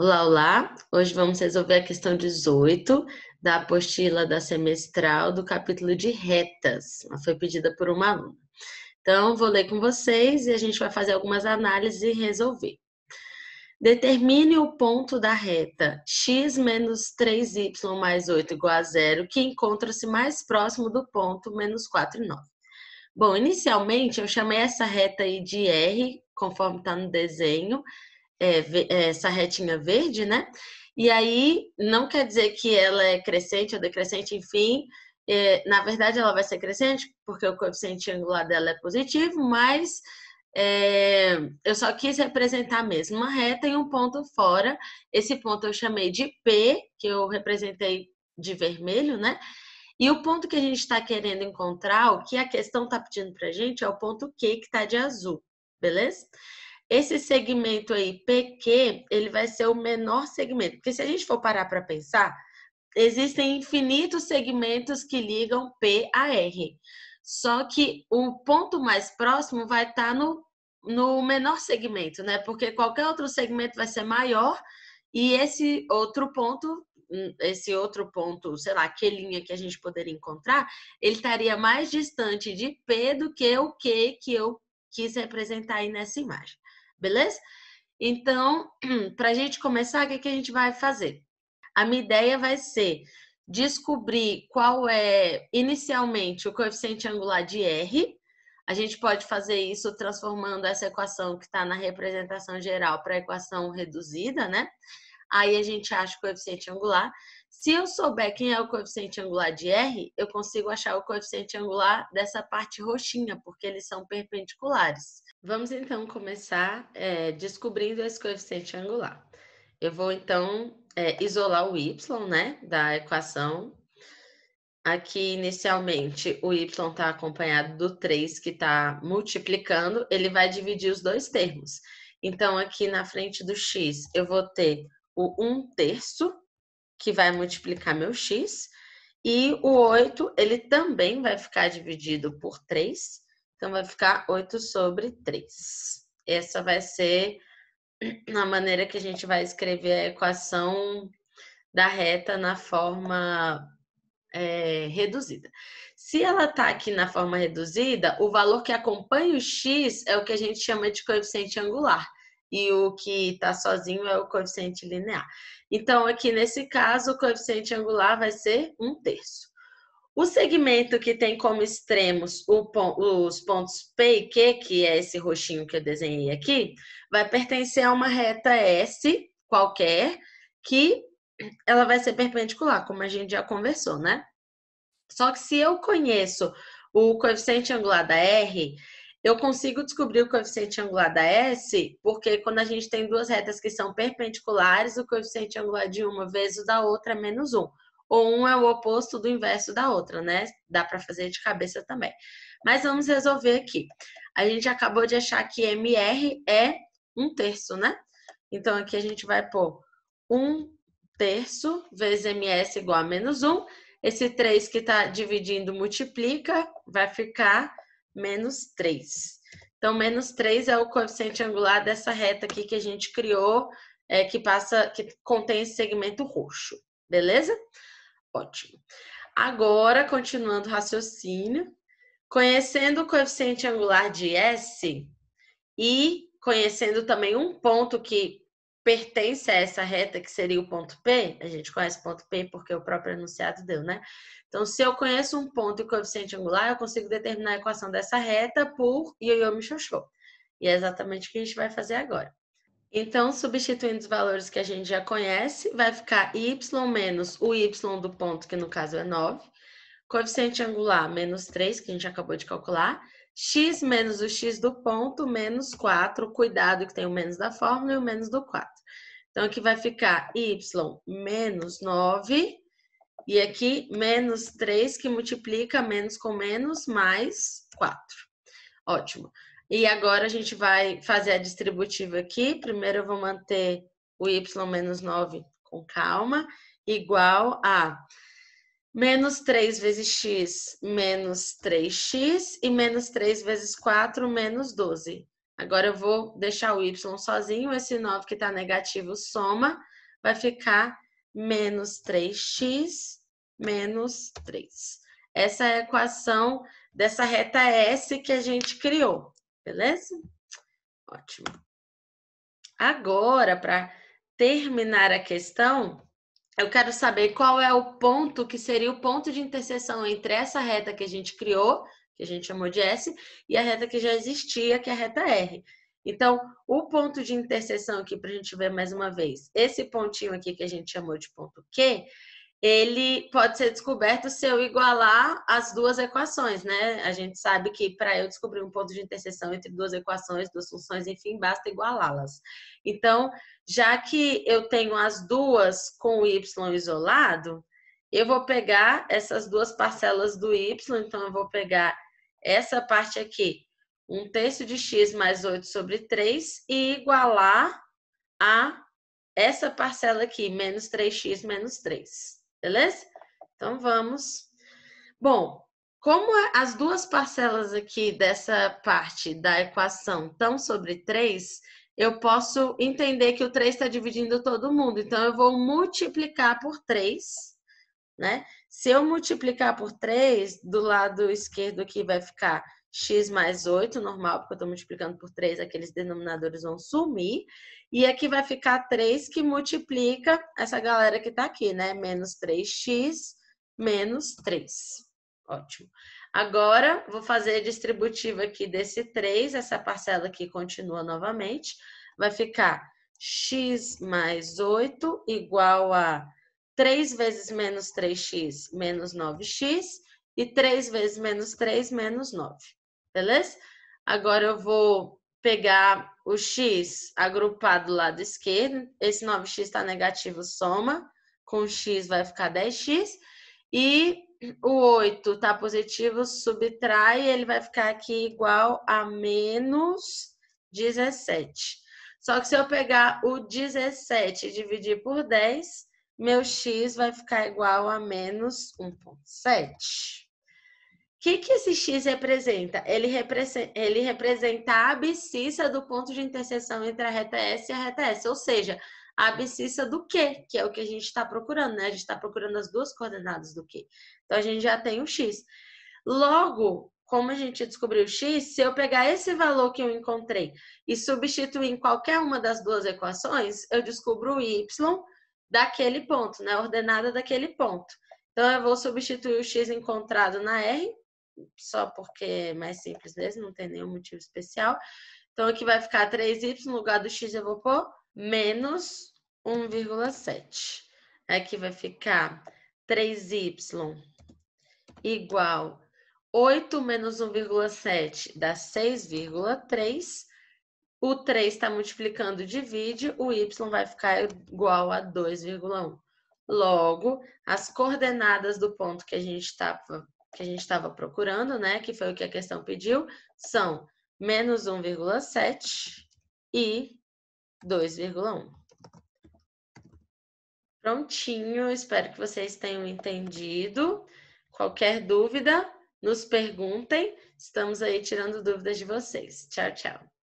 Olá, olá! Hoje vamos resolver a questão 18 da apostila da semestral do capítulo de retas. Ela foi pedida por uma aluna. Então, vou ler com vocês e a gente vai fazer algumas análises e resolver. Determine o ponto da reta x menos 3y mais 8 igual a zero, que encontra-se mais próximo do ponto menos 4 e 9. Bom, inicialmente eu chamei essa reta aí de R, conforme está no desenho, é, é, verde, né? E aí não quer dizer que ela é crescente ou decrescente, enfim. É, na verdade, ela vai ser crescente porque o coeficiente angular dela é positivo, mas é, eu só quis representar mesmo uma reta e um ponto fora. Esse ponto eu chamei de P, que eu representei de vermelho, né? E o ponto que a gente está querendo encontrar, o que a questão está pedindo para a gente, é o ponto Q que está de azul, beleza? Esse segmento aí, PQ, ele vai ser o menor segmento. Porque se a gente for parar para pensar, existem infinitos segmentos que ligam P a R. Só que o ponto mais próximo vai estar tá no, no menor segmento, né? Porque qualquer outro segmento vai ser maior e esse outro ponto, hum, esse outro ponto, sei lá, que linha que a gente poderia encontrar, ele estaria mais distante de P do que o Q que eu quis representar aí nessa imagem beleza? Então, para a gente começar, o que, é que a gente vai fazer? A minha ideia vai ser descobrir qual é inicialmente o coeficiente angular de R. A gente pode fazer isso transformando essa equação que está na representação geral para a equação reduzida, né? Aí a gente acha o coeficiente angular. Se eu souber quem é o coeficiente angular de R, eu consigo achar o coeficiente angular dessa parte roxinha, porque eles são perpendiculares. Vamos então começar é, descobrindo esse coeficiente angular. Eu vou então é, isolar o y né, da equação. Aqui, inicialmente, o y está acompanhado do 3 que está multiplicando, ele vai dividir os dois termos. Então, aqui na frente do x, eu vou ter o 1 terço que vai multiplicar meu x, e o 8, ele também vai ficar dividido por 3, então vai ficar 8 sobre 3. Essa vai ser a maneira que a gente vai escrever a equação da reta na forma é, reduzida. Se ela está aqui na forma reduzida, o valor que acompanha o x é o que a gente chama de coeficiente angular e o que está sozinho é o coeficiente linear. Então, aqui nesse caso, o coeficiente angular vai ser um terço. O segmento que tem como extremos os pontos P e Q, que é esse roxinho que eu desenhei aqui, vai pertencer a uma reta S qualquer, que ela vai ser perpendicular, como a gente já conversou, né? Só que se eu conheço o coeficiente angular da R, eu consigo descobrir o coeficiente angular da S, porque quando a gente tem duas retas que são perpendiculares, o coeficiente angular de uma vezes o da outra é menos 1. Ou um é o oposto do inverso da outra, né? Dá para fazer de cabeça também. Mas vamos resolver aqui. A gente acabou de achar que MR é um terço, né? Então aqui a gente vai pôr 1 terço vezes MS igual a menos 1. Esse 3 que está dividindo multiplica, vai ficar menos 3. Então, menos 3 é o coeficiente angular dessa reta aqui que a gente criou, é, que passa, que contém esse segmento roxo, beleza? Ótimo. Agora, continuando o raciocínio, conhecendo o coeficiente angular de S e conhecendo também um ponto que pertence a essa reta que seria o ponto P, a gente conhece o ponto P porque o próprio enunciado deu, né? Então, se eu conheço um ponto e o coeficiente angular, eu consigo determinar a equação dessa reta por Yoyomi Shosho. E é exatamente o que a gente vai fazer agora. Então, substituindo os valores que a gente já conhece, vai ficar y menos o y do ponto, que no caso é 9, coeficiente angular menos 3, que a gente acabou de calcular, x menos o x do ponto, menos 4, cuidado que tem o menos da fórmula e o menos do 4. Então, aqui vai ficar y menos 9, e aqui menos 3, que multiplica menos com menos, mais 4. Ótimo. E agora a gente vai fazer a distributiva aqui. Primeiro eu vou manter o y menos 9 com calma, igual a menos 3 vezes x, menos 3x, e menos 3 vezes 4, menos 12. Agora eu vou deixar o y sozinho, esse 9 que está negativo soma, vai ficar menos 3x menos 3. Essa é a equação dessa reta S que a gente criou, beleza? Ótimo. Agora, para terminar a questão, eu quero saber qual é o ponto que seria o ponto de interseção entre essa reta que a gente criou que a gente chamou de S, e a reta que já existia, que é a reta R. Então, o ponto de interseção aqui, para a gente ver mais uma vez, esse pontinho aqui que a gente chamou de ponto Q, ele pode ser descoberto se eu igualar as duas equações, né? A gente sabe que para eu descobrir um ponto de interseção entre duas equações, duas funções, enfim, basta igualá-las. Então, já que eu tenho as duas com o y isolado, eu vou pegar essas duas parcelas do y, então eu vou pegar essa parte aqui, 1 terço de x mais 8 sobre 3 e igualar a essa parcela aqui, menos 3x menos 3, beleza? Então, vamos. Bom, como é, as duas parcelas aqui dessa parte da equação estão sobre 3, eu posso entender que o 3 está dividindo todo mundo. Então, eu vou multiplicar por 3 né? Se eu multiplicar por 3, do lado esquerdo aqui vai ficar x mais 8, normal, porque eu estou multiplicando por 3, aqueles denominadores vão sumir. E aqui vai ficar 3 que multiplica essa galera que está aqui, né? Menos 3x menos 3. Ótimo. Agora, vou fazer a distributiva aqui desse 3, essa parcela aqui continua novamente. Vai ficar x mais 8 igual a 3 vezes menos 3x, menos 9x, e 3 vezes menos 3, menos 9. Beleza? Agora eu vou pegar o x agrupado do lado esquerdo. Esse 9x está negativo, soma. Com x vai ficar 10x. E o 8 está positivo, subtrai. Ele vai ficar aqui igual a menos 17. Só que se eu pegar o 17 e dividir por 10, meu x vai ficar igual a menos 1,7. O que, que esse x representa? Ele, representa? ele representa a abscissa do ponto de interseção entre a reta S e a reta S, ou seja, a abscissa do Q, que é o que a gente está procurando, né? A gente está procurando as duas coordenadas do Q. Então, a gente já tem o x. Logo, como a gente descobriu o x, se eu pegar esse valor que eu encontrei e substituir em qualquer uma das duas equações, eu descubro o y, daquele ponto, né? Ordenada daquele ponto. Então, eu vou substituir o x encontrado na R, só porque é mais simples mesmo, não tem nenhum motivo especial. Então, aqui vai ficar 3y, no lugar do x eu vou pôr menos 1,7. Aqui é vai ficar 3y igual 8 menos 1,7 dá 6,3 o 3 está multiplicando, divide, o y vai ficar igual a 2,1. Logo, as coordenadas do ponto que a gente estava procurando, né, que foi o que a questão pediu, são menos 1,7 e 2,1. Prontinho, espero que vocês tenham entendido. Qualquer dúvida, nos perguntem. Estamos aí tirando dúvidas de vocês. Tchau, tchau.